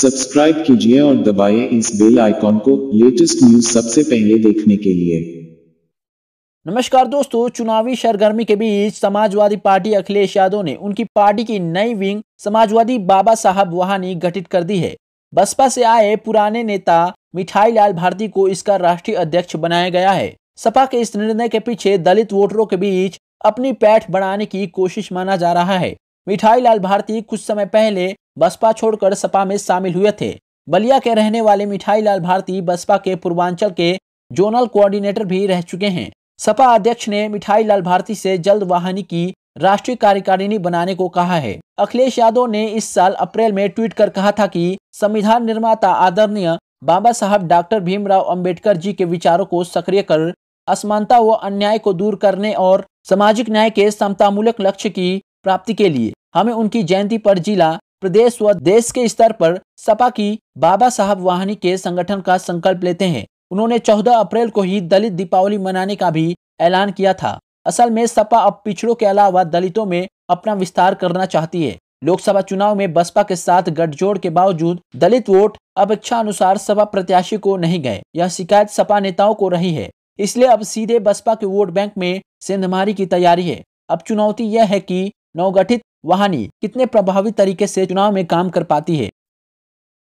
subscribe कीजिए और दबाए इस बेल आइकॉन को लेटेस्ट न्यूज सबसे पहले देखने के लिए नमस्कार दोस्तों चुनावी सरगर्मी के बीच समाजवादी पार्टी अखिलेश यादव ने उनकी पार्टी की नई विंग समाजवादी बाबा साहब वहानी गठित कर दी है बसपा से आए पुराने नेता मिठाई लाल भारती को इसका राष्ट्रीय अध्यक्ष बनाया गया है सपा के इस निर्णय के पीछे दलित वोटरों के बीच अपनी पैठ बढ़ाने की कोशिश माना जा रहा है मिठाई लाल भारती कुछ समय पहले बसपा छोड़कर सपा में शामिल हुए थे बलिया के रहने वाले मिठाई लाल भारती बसपा के पूर्वांचल के जोनल कोऑर्डिनेटर भी रह चुके हैं सपा अध्यक्ष ने मिठाई लाल भारती से जल्द वाहनी की राष्ट्रीय कार्यकारिणी बनाने को कहा है अखिलेश यादव ने इस साल अप्रैल में ट्वीट कर कहा था कि संविधान निर्माता आदरणीय बाबा साहब डॉक्टर भीमराव अंबेडकर जी के विचारों को सक्रिय कर असमानता व अन्याय को दूर करने और सामाजिक न्याय के समतामूलक लक्ष्य की प्राप्ति के लिए हमें उनकी जयंती पर जिला प्रदेश व देश के स्तर पर सपा की बाबा साहब वाहनी के संगठन का संकल्प लेते हैं उन्होंने 14 अप्रैल को ही दलित दीपावली मनाने का भी ऐलान किया था असल में सपा अब पिछड़ों के अलावा दलितों में अपना विस्तार करना चाहती है लोकसभा चुनाव में बसपा के साथ गठजोड़ के बावजूद दलित वोट अब इच्छा अनुसार सपा प्रत्याशी को नहीं गए यह शिकायत सपा नेताओं को रही है इसलिए अब सीधे बसपा के वोट बैंक में सेंधमारी की तैयारी है अब चुनौती यह है कि नवगठित वाहनी कितने प्रभावी तरीके से चुनाव में काम कर पाती है